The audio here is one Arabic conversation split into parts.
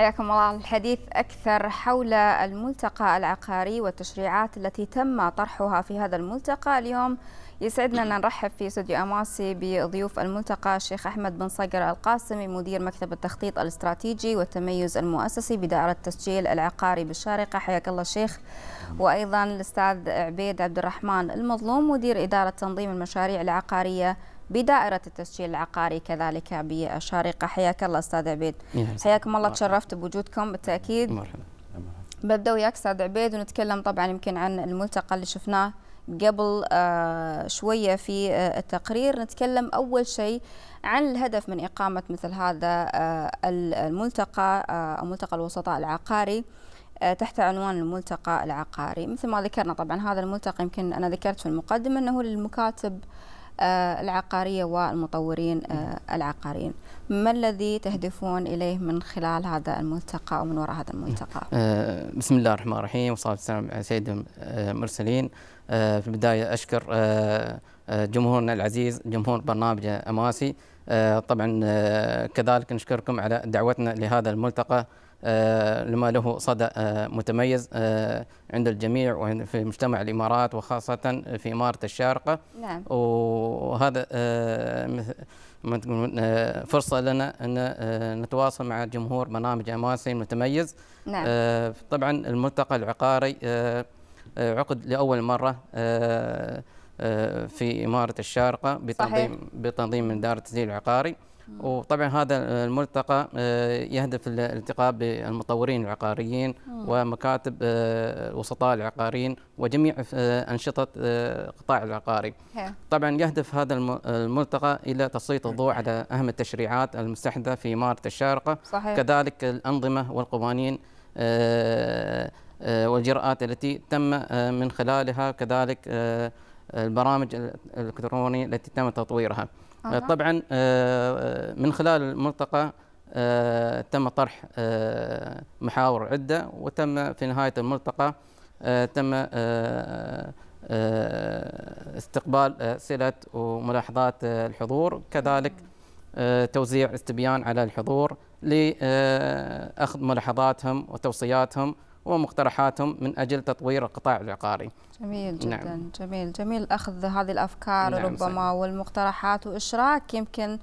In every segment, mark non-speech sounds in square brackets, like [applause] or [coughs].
حياكم الله الحديث أكثر حول الملتقى العقاري والتشريعات التي تم طرحها في هذا الملتقى اليوم يسعدنا أن نرحب في استوديو أماسي بضيوف الملتقى الشيخ أحمد بن صقر القاسمي مدير مكتب التخطيط الاستراتيجي والتميز المؤسسي بدائرة التسجيل العقاري بالشارقة حياك الله الشيخ وأيضا الأستاذ عبيد عبد الرحمن المظلوم مدير إدارة تنظيم المشاريع العقارية بدائرة التسجيل العقاري كذلك بالشارقة حياك الله أستاذ عبيد حياكم الله تشرفت بوجودكم بالتأكيد مرحبا ببدأ وياك أستاذ عبيد ونتكلم طبعا يمكن عن الملتقى اللي شفناه قبل آه، شوية في آه، التقرير نتكلم أول شيء عن الهدف من إقامة مثل هذا آه، الملتقى أو ملتقى الوسطاء العقاري تحت عنوان الملتقى العقاري مثل ما ذكرنا طبعا هذا الملتقى يمكن أنا ذكرت في المقدمة أنه للمكاتب آه، العقارية والمطورين آه، العقاريين ما الذي تهدفون إليه من خلال هذا الملتقى ومن وراء هذا الملتقى آه، بسم الله الرحمن الرحيم والصلاة والسلام على سيد المرسلين في البداية أشكر جمهورنا العزيز جمهور برنامج أماسي طبعا كذلك نشكركم على دعوتنا لهذا الملتقى آه، لما له صدى آه، متميز آه، عند الجميع وفي مجتمع الإمارات وخاصة في إمارة الشارقة نعم. وهذا فرصة لنا أن نتواصل مع جمهور برنامج أماسي المتميز نعم. طبعا الملتقى العقاري عقد لأول مرة في إمارة الشارقة بتنظيم صحيح. بتنظيم من دار التسجيل العقاري آه. وطبعا هذا الملتقى آه، يهدف الالتقاء بالمطورين العقاريين آه. ومكاتب الوسطاء العقاريين وجميع أنشطة القطاع العقاري طبعا يهدف هذا الملتقى إلى تسليط الضوء على أهم التشريعات المستحدثة في مارة الشارقة صحيح. كذلك الأنظمة والقوانين والجراءات التي تم من خلالها كذلك البرامج الإلكترونية التي تم تطويرها آه،, أه. طبعا آه، آه، من خلال الملتقى تم طرح محاور عدة وتم في نهاية الملتقى تم استقبال أسئلة وملاحظات الحضور كذلك توزيع استبيان على الحضور لأخذ ملاحظاتهم وتوصياتهم ومقترحاتهم من أجل تطوير القطاع العقاري جميل نعم. جدا نعم. جميل جميل أخذ هذه الأفكار نعم ربما صحيح. والمقترحات وإشراك يمكن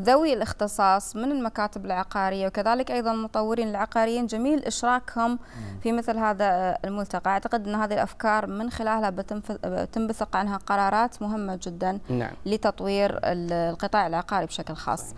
ذوي الاختصاص من المكاتب العقارية وكذلك أيضا المطورين العقاريين جميل إشراكهم نعم. في مثل هذا الملتقى أعتقد أن هذه الأفكار من خلالها بتنبثق عنها قرارات مهمة جدا نعم. لتطوير القطاع العقاري بشكل خاص صحيح.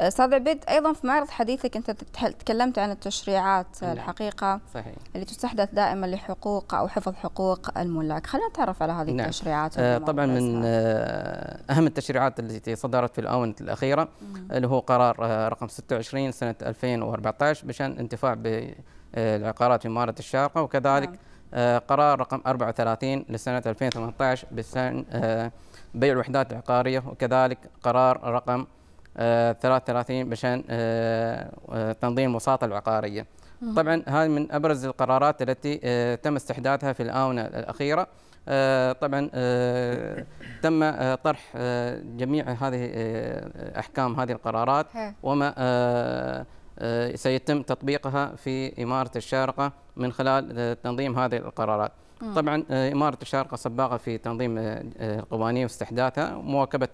استاذ عبيد ايضا في معرض حديثك انت تكلمت عن التشريعات نعم. الحقيقه صحيح. اللي تستحدث دائما لحقوق او حفظ حقوق الملاك، خلينا نتعرف على هذه نعم. التشريعات آه، طبعا من آه، اهم التشريعات التي صدرت في الاونه الاخيره مم. اللي هو قرار آه، رقم 26 سنه 2014 بشان انتفاع بالعقارات في مارة الشارقه وكذلك نعم. قرار رقم 34 لسنه 2018 بشان بيع الوحدات العقاريه وكذلك قرار رقم 33 بشان آه، آه، تنظيم الوساطه العقاريه. طبعا هذه من ابرز القرارات التي آه، تم استحداثها في الاونه الاخيره. طبعا تم طرح جميع هذه احكام هذه القرارات وما سيتم تطبيقها في إمارة الشارقة من خلال تنظيم هذه القرارات طبعا إمارة الشارقة سباقة في تنظيم القوانين واستحداثها مواكبة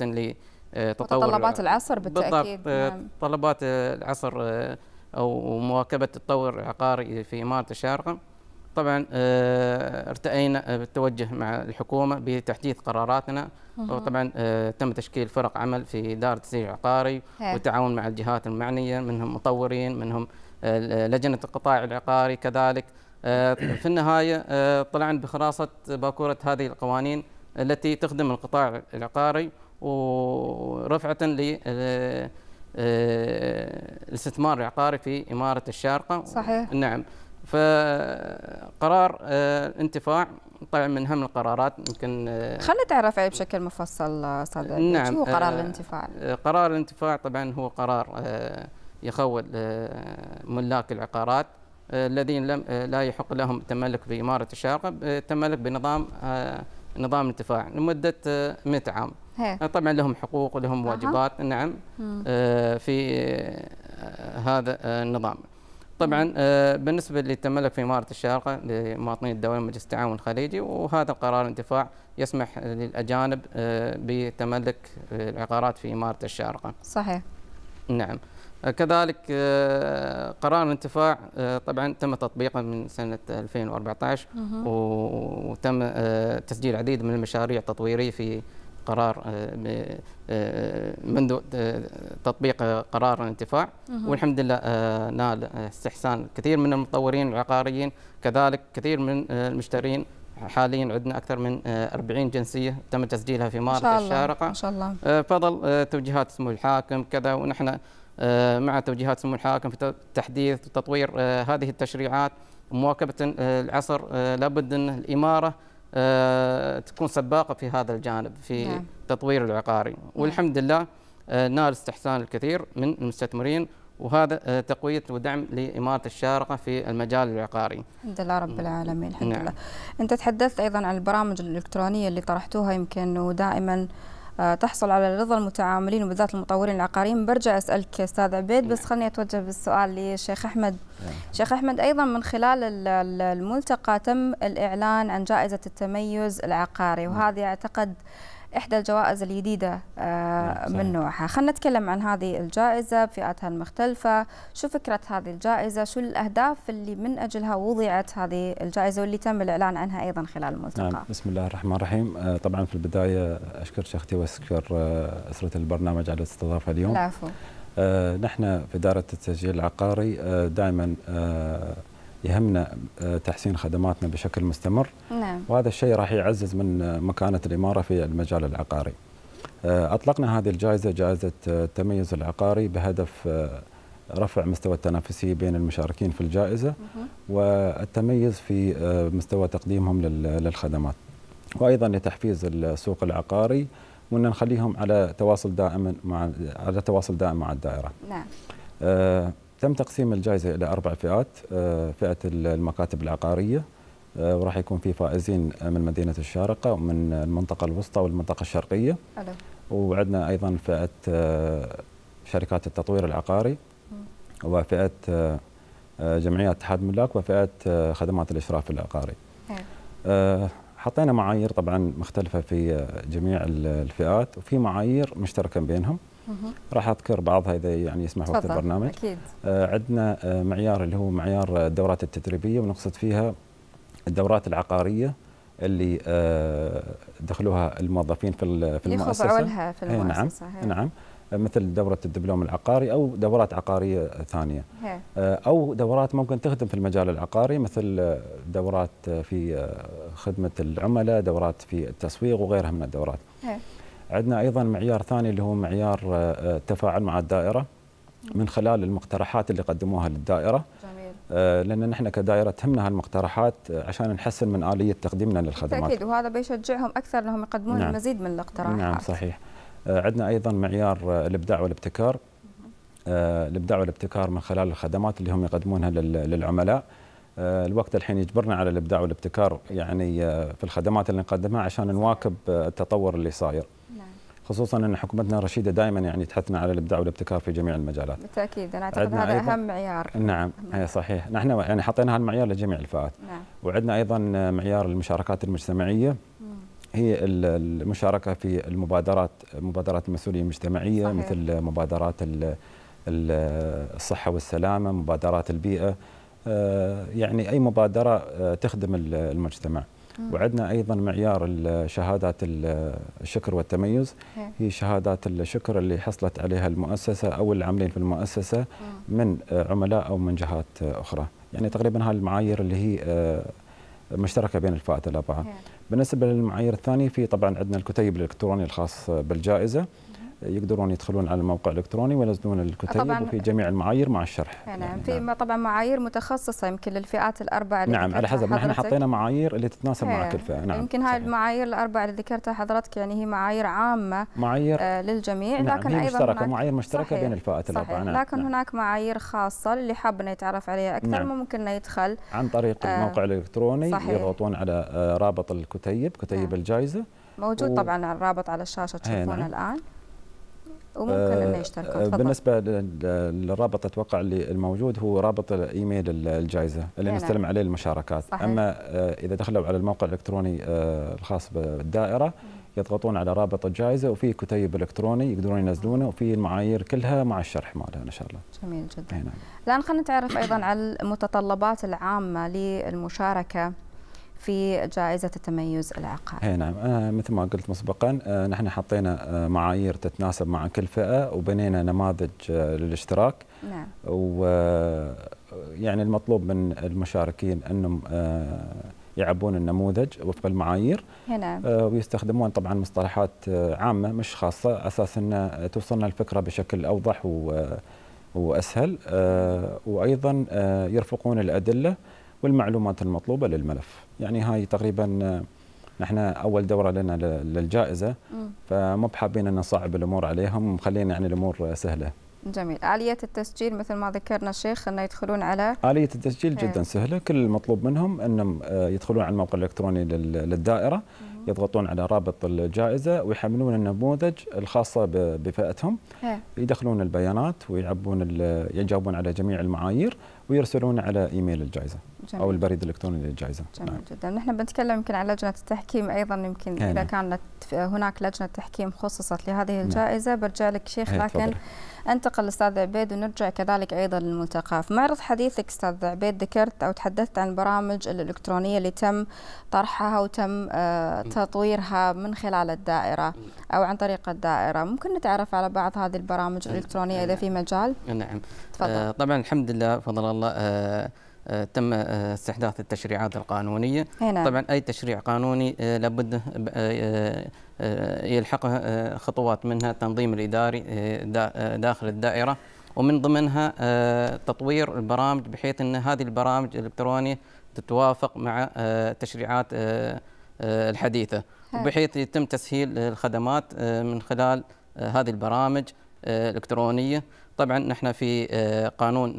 آه، تطور متطلبات العصر بالتاكيد آه، متطلبات نعم. العصر آه، او مواكبه التطور العقاري في اماره الشارقه طبعا ارتئينا بالتوجه مع الحكومه بتحديث قراراتنا وطبعا تم تشكيل فرق عمل في دار التسجيل العقاري والتعاون مع الجهات المعنيه منهم مطورين منهم لجنه القطاع العقاري كذلك في النهايه طلعنا بخلاصه باكوره هذه القوانين التي تخدم القطاع العقاري ورفعة للاستثمار آه، آه، العقاري في إمارة الشارقة صحيح نعم فقرار الانتفاع آه، طبعا من اهم القرارات يمكن خلينا نتعرف عليه بشكل مفصل استاذ نعم شو هو قرار الانتفاع؟ قرار الانتفاع طبعا هو قرار يخول ملاك العقارات الذين لم لا يحق لهم التملك بإمارة الشارقة التملك بنظام نظام الانتفاع لمده 100 آه، عام هي. آه، طبعا لهم حقوق ولهم واجبات نعم. أه. نعم في آه، هذا النظام طبعا بالنسبه للتملك في اماره الشارقه لمواطنين الدوله مجلس التعاون الخليجي وهذا قرار الانتفاع يسمح للاجانب بتملك العقارات في اماره الشارقه. صحيح. نعم. كذلك آه، قرار الانتفاع آه، طبعا تم تطبيقه من سنه 2014 وتم آه، تسجيل عديد من المشاريع التطويريه في قرار منذ تطبيق قرار الانتفاع والحمد لله نال استحسان كثير من المطورين العقاريين كذلك كثير من المشترين حاليا عندنا اكثر من 40 جنسيه تم تسجيلها في مارس الشارقه ما شاء الله بفضل توجيهات سمو الحاكم كذا ونحن آه، مع توجيهات سمو الحاكم في تحديث وتطوير آه، هذه التشريعات مواكبة آه، العصر لابد أن الإمارة تكون سباقة في هذا الجانب في نعم. التطوير العقاري نعم. والحمد لله نال استحسان الكثير من المستثمرين وهذا تقوية ودعم لإمارة الشارقة في المجال العقاري الحمد لله رب نعم. العالمين الحمد نعم. لله أنت تحدثت أيضا عن البرامج الإلكترونية اللي طرحتوها يمكن ودائما آه، تحصل على رضا المتعاملين وبالذات المطورين العقاريين برجع اسالك استاذ عبيد بس نعم. خلني اتوجه بالسؤال للشيخ احمد نعم. شيخ احمد ايضا من خلال الملتقى تم الاعلان عن جائزه التميز العقاري نعم. وهذه اعتقد إحدى الجوائز الجديدة آه، نعم، من نوعها خلينا نتكلم عن هذه الجائزة بفئاتها المختلفة شو فكرة هذه الجائزة شو الأهداف اللي من أجلها وضعت هذه الجائزة واللي تم الإعلان عنها أيضا خلال الملتقى نعم. بسم الله الرحمن الرحيم آه، طبعا في البداية أشكر شختي وأشكر آه، أسرة البرنامج على الاستضافة اليوم العفو. نحن في إدارة التسجيل العقاري دائما يهمنا آه، تحسين خدماتنا بشكل مستمر نعم. وهذا الشيء راح يعزز من مكانة الإمارة في المجال العقاري آه، أطلقنا هذه الجائزة جائزة آه، التميز العقاري بهدف رفع مستوى التنافسية بين المشاركين في الجائزة والتميز في مستوى تقديمهم للخدمات وأيضا لتحفيز السوق العقاري وأن نخليهم على تواصل دائم مع على تواصل دائم مع الدائرة نعم. تم تقسيم الجائزه الى اربع فئات آه، فئه المكاتب العقاريه آه، وراح يكون في فائزين من مدينه الشارقه ومن المنطقه الوسطى والمنطقه الشرقيه ألو. وعندنا ايضا فئه آه، شركات التطوير العقاري وفئه جمعيات اتحاد الملاك وفئه خدمات الاشراف العقاري حطينا معايير طبعا مختلفه في جميع الفئات وفي معايير مشتركه بينهم راح اذكر بعضها اذا يعني يسمح وقت البرنامج اكيد آه، عندنا آه، معيار اللي هو معيار الدورات التدريبيه ونقصد فيها الدورات العقاريه اللي آه، دخلوها الموظفين في في المؤسسه عولها في إيه، نعم، المؤسسه نعم هي. نعم مثل دورة الدبلوم العقاري أو دورات عقارية ثانية هي. أو دورات ممكن تخدم في المجال العقاري مثل دورات في خدمة العملاء دورات في التسويق وغيرها من الدورات هي. عندنا ايضا معيار ثاني اللي هو معيار التفاعل آه، آه، مع الدائره من خلال المقترحات اللي قدموها للدائره جميل. آه، لان نحن كدائره تهمنا هالمقترحات عشان نحسن من اليه تقديمنا للخدمات بالتاكيد وهذا بيشجعهم اكثر انهم يقدمون نعم. المزيد من الاقتراحات نعم صحيح عندنا ايضا معيار الابداع والابتكار الابداع والابتكار من خلال الخدمات اللي هم يقدمونها للعملاء الوقت الحين يجبرنا على الابداع والابتكار يعني في الخدمات اللي نقدمها عشان نواكب التطور اللي صاير خصوصا ان حكومتنا رشيده دائما يعني تحثنا على الابداع والابتكار في جميع المجالات. بالتاكيد انا اعتقد هذا أيضاً اهم معيار. نعم هي نعم. صحيح، نحن يعني حطينا هالمعيار لجميع الفئات. نعم. وعندنا ايضا معيار المشاركات المجتمعيه هي المشاركه في المبادرات مبادرات المسؤوليه المجتمعيه صحيح. مثل مبادرات الصحه والسلامه، مبادرات البيئه آه، يعني اي مبادره آه، تخدم المجتمع. وعندنا ايضا معيار الشهادات الشكر والتميز إيه. هي شهادات الشكر اللي حصلت عليها المؤسسه او العاملين في المؤسسه من آه، عملاء او من جهات آه، اخرى يعني تقريبا هاي المعايير اللي هي آه، مشتركه بين الفئات الاربعه إيه. بالنسبه للمعايير الثانيه في طبعا عندنا الكتيب الالكتروني الخاص بالجائزه يقدرون يدخلون على الموقع الالكتروني وينزلون الكتيب وفي جميع المعايير مع الشرح نعم يعني في نعم. طبعا معايير متخصصه يمكن للفئات الاربعه اللي نعم على حسب نحن حطينا معايير اللي تتناسب مع كل نعم، فئه نعم يمكن هاي المعايير الاربعه اللي ذكرتها حضرتك يعني هي معايير عامه معايير آه للجميع نعم لكن هي ايضا مشتركه معايير مشتركه صحيح بين الفئات الاربعه نعم لكن نعم. هناك معايير خاصه اللي حاب انه يتعرف عليها اكثر نعم. ممكن انه يدخل عن طريق آه الموقع الالكتروني صحيح. يضغطون على آه، رابط الكتيب كتيب نعم. الجائزه موجود طبعا الرابط على الشاشه تشوفونه الان وممكن انه آه، يشتركوا تفضل بالنسبه للرابط اتوقع اللي الموجود هو رابط ايميل الجائزه اللي يعني. نستلم نعم. عليه المشاركات صحيح. اما آه، اذا دخلوا على الموقع الالكتروني آه، الخاص بالدائره يضغطون على رابط الجائزه وفي كتيب الكتروني يقدرون ينزلونه وفي المعايير كلها مع الشرح مالها ان شاء الله. جميل جدا. الان خلينا نتعرف ايضا على المتطلبات العامه للمشاركه في جائزة التميز العقاري. اي نعم آه، مثل ما قلت مسبقا آه، نحن حطينا آه، معايير تتناسب مع كل فئة وبنينا نماذج للاشتراك. نعم. و يعني المطلوب من المشاركين انهم يعبون النموذج وفق المعايير إيه نعم. ويستخدمون طبعا مصطلحات عامه مش خاصه اساس ان توصلنا الفكره بشكل اوضح واسهل وايضا يرفقون الادله والمعلومات المطلوبه للملف يعني هاي تقريبا آه، نحن اول دوره لنا للجائزه فمو بحابين ان نصعب الامور عليهم مخلين يعني الامور سهله جميل آلية التسجيل مثل ما ذكرنا الشيخ أنه يدخلون على آلية التسجيل جدا سهلة كل المطلوب منهم أنهم آه، يدخلون على الموقع الإلكتروني للدائرة يضغطون على رابط الجائزة ويحملون النموذج الخاصة بفئتهم يدخلون البيانات ويعبون يجاوبون على جميع المعايير ويرسلون على ايميل الجائزه جميل. او البريد الالكتروني للجائزه جميل نعم. جدا نحن بنتكلم يمكن عن لجنه التحكيم ايضا يمكن اذا كانت هناك لجنه تحكيم خصصت لهذه نعم. الجائزه نعم. برجع لك شيخ إيه، لكن فضل. انتقل الاستاذ عبيد ونرجع كذلك ايضا للملتقى في معرض حديثك استاذ عبيد ذكرت او تحدثت عن البرامج الالكترونيه اللي تم طرحها وتم آه، نعم. تطويرها من خلال الدائره نعم. او عن طريق الدائره ممكن نتعرف على بعض هذه البرامج آه، الالكترونيه آه، اذا في مجال نعم تفضل. طبعا الحمد لله فضل الله آه، آه، تم آه، استحداث التشريعات القانونية هنا. نعم. طبعا أي تشريع قانوني لابد يلحقه خطوات منها التنظيم الإداري داخل الدائرة ومن ضمنها تطوير البرامج بحيث أن هذه البرامج الإلكترونية تتوافق مع التشريعات الحديثة بحيث يتم تسهيل الخدمات من خلال هذه البرامج الإلكترونية طبعا نحن في قانون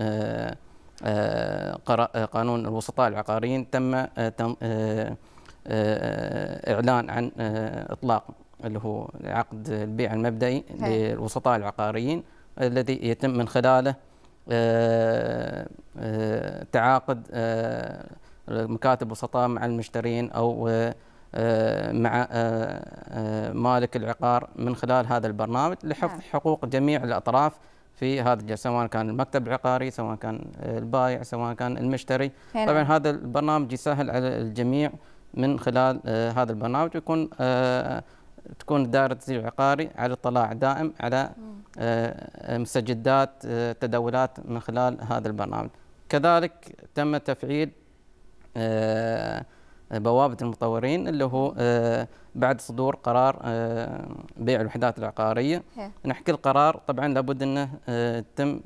قانون الوسطاء العقاريين تم آه، اعلان عن آه، اطلاق اللي هو عقد البيع المبدئي للوسطاء العقاريين الذي يتم من خلاله آه، تعاقد مكاتب وسطاء مع المشترين او مع مالك العقار من خلال هذا البرنامج لحفظ نعم. حقوق جميع الاطراف في هذا الجهاز سواء كان المكتب العقاري سواء كان البائع سواء كان المشتري هنا. طبعا هذا البرنامج يسهل على الجميع من خلال آه، هذا البرنامج ويكون آه، تكون دائرة التسجيل العقاري على اطلاع دائم على آه، مستجدات تداولات من خلال هذا البرنامج كذلك تم تفعيل بوابه المطورين اللي هو آه، بعد صدور قرار آه، بيع الوحدات العقاريه نحكي القرار طبعا لابد انه آه، تم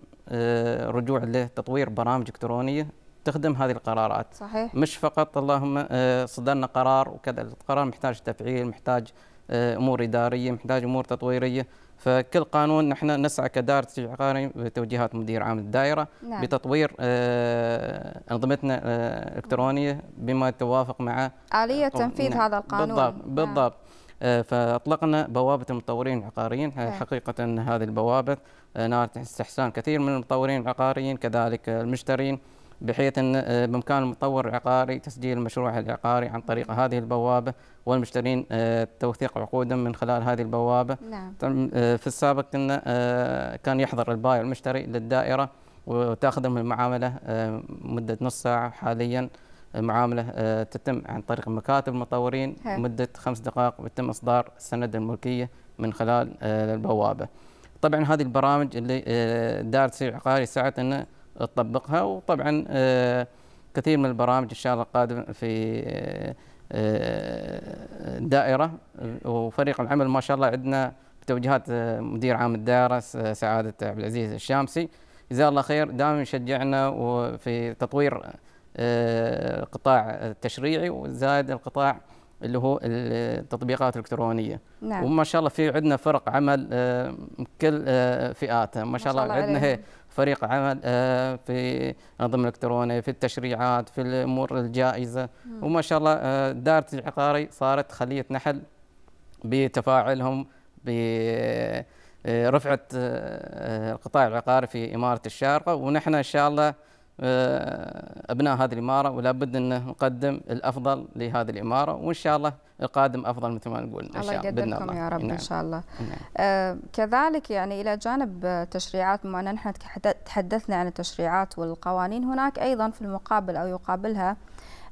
رجوع لتطوير برامج الكترونيه تخدم هذه القرارات صحيح. مش فقط اللهم صدرنا قرار وكذا القرار محتاج تفعيل محتاج امور اداريه محتاج امور تطويريه فكل قانون نحن نسعى كدار تشجيع بتوجيهات مدير عام الدائره نعم. بتطوير آه، انظمتنا آه، الالكترونيه بما يتوافق مع اليه آه، تنفيذ نعم. هذا القانون بالضبط نعم. بالضبط فاطلقنا بوابه المطورين العقاريين نعم. حقيقه هذه البوابه نالت استحسان كثير من المطورين العقاريين كذلك المشترين بحيث أن آه، بإمكان المطور العقاري تسجيل المشروع العقاري عن طريق هذه البوابة والمشترين آه، توثيق عقودهم من خلال هذه البوابة نعم. آه، في السابق كنا كان يحضر البائع المشتري للدائرة وتاخذهم المعاملة مدة نص ساعة حاليا المعامله تتم عن طريق مكاتب المطورين مدة خمس دقائق ويتم إصدار السند الملكية من خلال البوابة طبعا هذه البرامج اللي دار تصير عقاري ساعات أنه تطبقها وطبعا آه، كثير من البرامج ان شاء الله قادم في الدائره آه، آه، وفريق العمل ما شاء الله عندنا بتوجيهات مدير عام الدائره سعاده عبد العزيز الشامسي جزاه الله خير دائما يشجعنا في تطوير القطاع التشريعي وزائد القطاع اللي هو التطبيقات الالكترونيه نعم. وما شاء الله في عندنا فرق عمل كل فئاتها ما شاء الله عندنا فريق عمل آه، في نظم الالكتروني في التشريعات في الامور الجائزه وما شاء الله آه، دائره العقاري صارت خليه نحل بتفاعلهم برفعه آه، القطاع العقاري في اماره الشارقه ونحن ان شاء الله آه، ابناء هذه الاماره ولا بد ان نقدم الافضل لهذه الاماره وان شاء الله القادم افضل مثل ما نقول ان شاء الله باذن الله يا رب نعم. ان شاء الله نعم. آه كذلك يعني الى جانب تشريعات بما ان نحن تحدثنا عن التشريعات والقوانين هناك ايضا في المقابل او يقابلها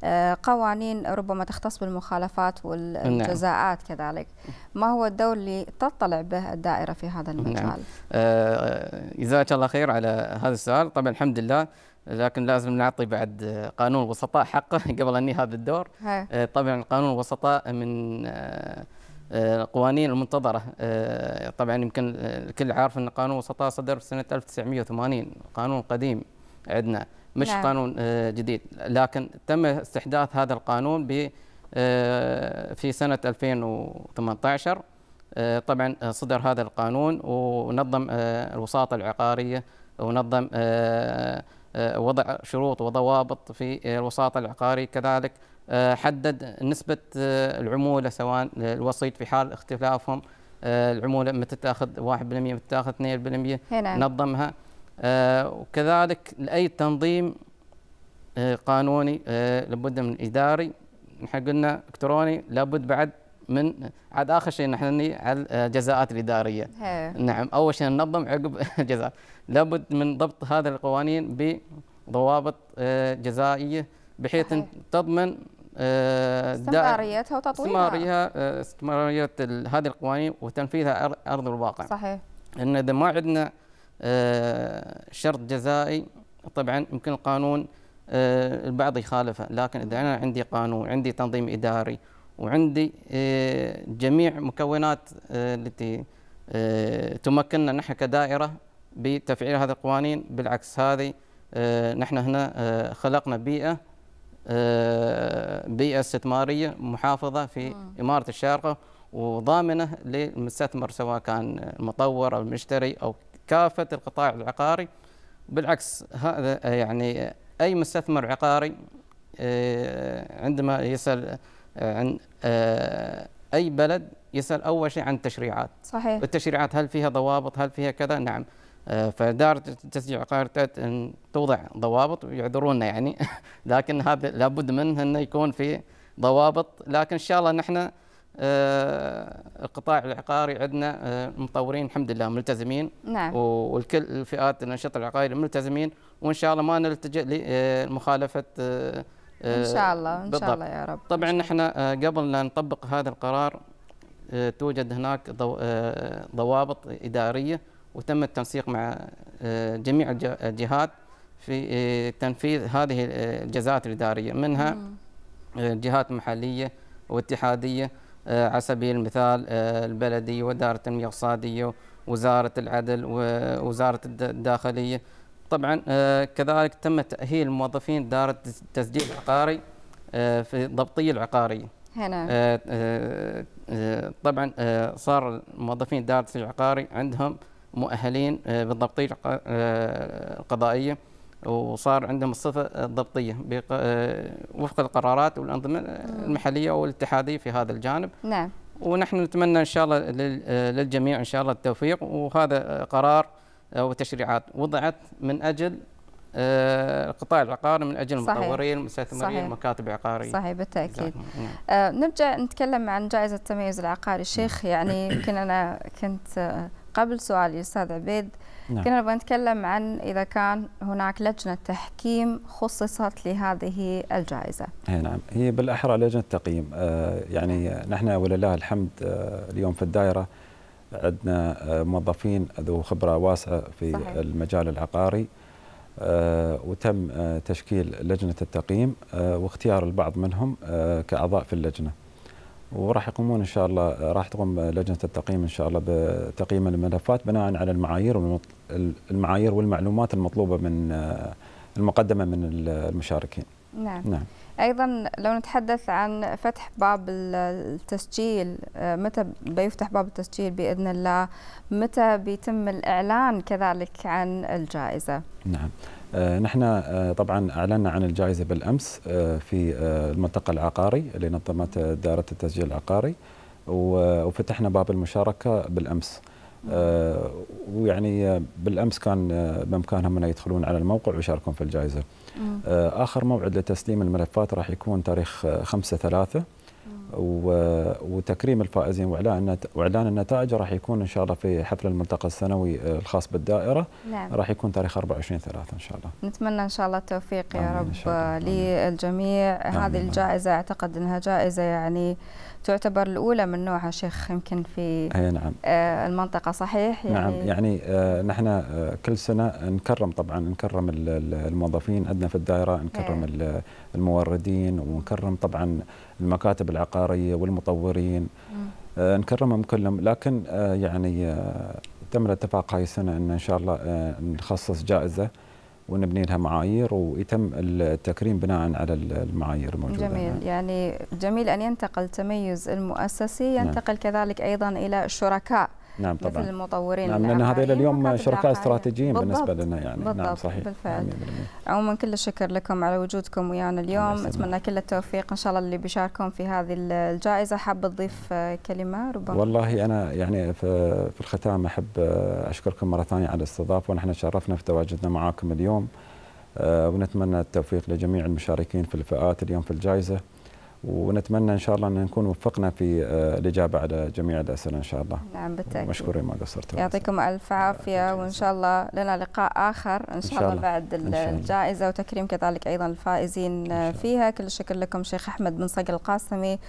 آه، قوانين ربما تختص بالمخالفات والجزاءات نعم. كذلك ما هو الدور اللي تطلع به الدائرة في هذا المجال؟ نعم. آه جزاك الله خير على هذا السؤال طبعا الحمد لله لكن لازم نعطي بعد قانون الوسطاء حقه [laughs] قبل اني هذا الدور هي. آه، طبعا قانون الوسطاء من القوانين آه، آه، المنتظره طبعا يمكن الكل عارف ان قانون الوسطاء صدر في سنه 1980 قانون قديم عندنا مش نعم. قانون جديد لكن تم استحداث هذا القانون ب في سنه 2018 طبعا صدر هذا القانون ونظم الوساطه العقاريه ونظم آه، وضع شروط وضوابط في الوساطه العقاري كذلك آه، حدد نسبة آه، العمولة سواء الوسيط في حال اختلافهم العمولة متى تاخذ 1% متى تاخذ 2% نظمها وكذلك لأي تنظيم قانوني لابد من إداري نحن قلنا إلكتروني لابد بعد من عاد اخر شيء نحن على الجزاءات الاداريه هي. نعم اول شيء ننظم عقب الجزاء [laughs] لابد من ضبط هذه القوانين بضوابط آه، جزائيه بحيث تضمن آه، استمراريتها وتطويرها استمراريتها آه، استمراريه هذه القوانين وتنفيذها على ارض الواقع صحيح ان اذا ما عندنا شرط جزائي طبعا يمكن القانون البعض يخالفه لكن اذا انا عندي قانون عندي تنظيم اداري وعندي آه، جميع مكونات آه، التي آه، تمكننا نحن كدائرة بتفعيل هذه القوانين بالعكس هذه نحن هنا خلقنا بيئة بيئة استثمارية محافظة في إمارة الشارقة وضامنة للمستثمر سواء كان المطور أو المشتري أو كافة القطاع العقاري بالعكس هذا يعني أي مستثمر عقاري عندما يسأل عن آه، اي بلد يسال اول شيء عن التشريعات صحيح التشريعات هل فيها ضوابط هل فيها كذا نعم آه، فدار التسجيل عقار ان توضع ضوابط ويعذرونا يعني [laughs] لكن هذا لابد منه انه يكون في ضوابط لكن ان شاء الله نحن آه، القطاع العقاري عندنا مطورين الحمد لله ملتزمين نعم. والكل الفئات النشاط العقاري ملتزمين وان شاء الله ما نلتجئ لمخالفه ان آه، شاء الله ان بالضبط. شاء الله يا رب طبعا احنا آه، قبل لا نطبق هذا القرار آه، توجد هناك ضوابط اداريه وتم التنسيق مع جميع الجهات في تنفيذ هذه الجزاءات الاداريه منها جهات محليه واتحاديه على سبيل المثال البلدي وداره التنميه الاقتصاديه وزاره العدل ووزاره الداخليه طبعا آه، كذلك تم تأهيل موظفين دار التسجيل آه، العقاري في الضبطيه العقاريه نعم آه، طبعا صار موظفين دار التسجيل العقاري عندهم مؤهلين بالضبطية القضائية وصار عندهم الصفة الضبطية وفق القرارات والأنظمة المحلية والاتحادية في هذا الجانب نعم ونحن نتمنى إن شاء الله للجميع إن شاء الله التوفيق وهذا قرار وتشريعات وضعت من اجل القطاع آه، العقاري من اجل صحيح. المطورين المستثمرين المكاتب العقاريه صحيح بالتاكيد نعم. آه، نرجع نتكلم عن جائزه التميز العقاري الشيخ نعم. يعني [coughs] يمكن انا كنت آه، قبل سؤالي استاذ عبيد نعم. كنا نبغى نتكلم عن اذا كان هناك لجنه تحكيم خصصت لهذه الجائزه. هي إيه، نعم هي بالاحرى لجنه تقييم آه يعني نحن ولله الحمد آه اليوم في الدائره عندنا آه، موظفين ذو خبره واسعه في صحيح. المجال العقاري آه، وتم آه، تشكيل لجنه التقييم واختيار البعض منهم كاعضاء في اللجنه وراح يقومون ان شاء الله راح تقوم لجنه التقييم ان شاء الله بتقييم الملفات بناء على المعايير المعايير والمعلومات المطلوبه من المقدمه من المشاركين نعم, نعم. أيضا لو نتحدث عن فتح باب التسجيل آه، متى بيفتح باب التسجيل بإذن الله متى بيتم الإعلان كذلك عن الجائزة نعم آه، نحن آه، طبعا اعلنا عن الجائزه بالامس في المنطقه العقاري اللي نظمت دائره التسجيل العقاري وفتحنا باب المشاركه بالامس. آه، ويعني آه، بالامس كان آه، بامكانهم ان يدخلون على الموقع ويشاركون في الجائزه. اخر موعد لتسليم الملفات راح يكون تاريخ 5 3 وتكريم الفائزين واعلان واعلان النتائج راح يكون ان شاء الله في حفل الملتقى السنوي آه، الخاص بالدائره نعم. راح يكون تاريخ 24 3 ان شاء الله نتمنى ان شاء الله التوفيق يا رب للجميع آمين. هذه الجائزه اعتقد انها جائزه يعني تعتبر الاولى من نوعها شيخ يمكن في نعم. آه، المنطقه صحيح يعني نعم يعني آه، نحن كل سنه نكرم طبعا نكرم الموظفين عندنا في الدائره نكرم هي. نعم. الموردين ونكرم طبعا المكاتب العقار التجاريه والمطورين آه نكرمهم كلهم لكن آه يعني آه تم الاتفاق هاي السنه ان ان شاء الله آه، نخصص جائزه ونبني لها معايير ويتم التكريم بناء على المعايير الموجوده جميل هنا. يعني جميل ان ينتقل تميز المؤسسي نعم. ينتقل نعم. كذلك ايضا الى الشركاء نعم طبعا مثل المطورين نعم لان هذول اليوم شركاء استراتيجيين بالنسبه لنا يعني نعم، بالضبط نعم صحيح بالفعل عموما كل الشكر لكم على وجودكم ويانا اليوم اتمنى كل التوفيق ان شاء الله اللي بيشاركون في هذه الجائزه حاب تضيف آه، كلمه ربما والله انا يعني في الختام احب آه، اشكركم مره ثانيه على الاستضافه ونحن شرفنا في تواجدنا معاكم اليوم آه، ونتمنى التوفيق لجميع المشاركين في الفئات اليوم في الجائزه ونتمنى ان شاء الله ان نكون وفقنا في آه، الاجابه على جميع الاسئله ان شاء الله. نعم بالتاكيد. مشكورين ما قصرتوا. يعطيكم الف عافيه آه، وان شاء الله لنا لقاء اخر ان شاء, إن شاء الله بعد الجائزه وتكريم كذلك ايضا الفائزين فيها، كل الشكر لكم شيخ احمد بن صقر القاسمي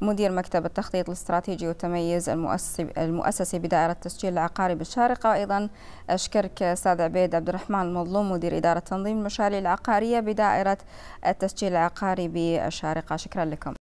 مدير مكتب التخطيط الاستراتيجي والتميز المؤسسي المؤسسي بدائره التسجيل العقاري بالشارقه، ايضا اشكرك استاذ عبيد عبد الرحمن المظلوم مدير اداره تنظيم المشاريع العقاريه بدائره التسجيل العقاري بالشارقه، شكرا لكم. welcome.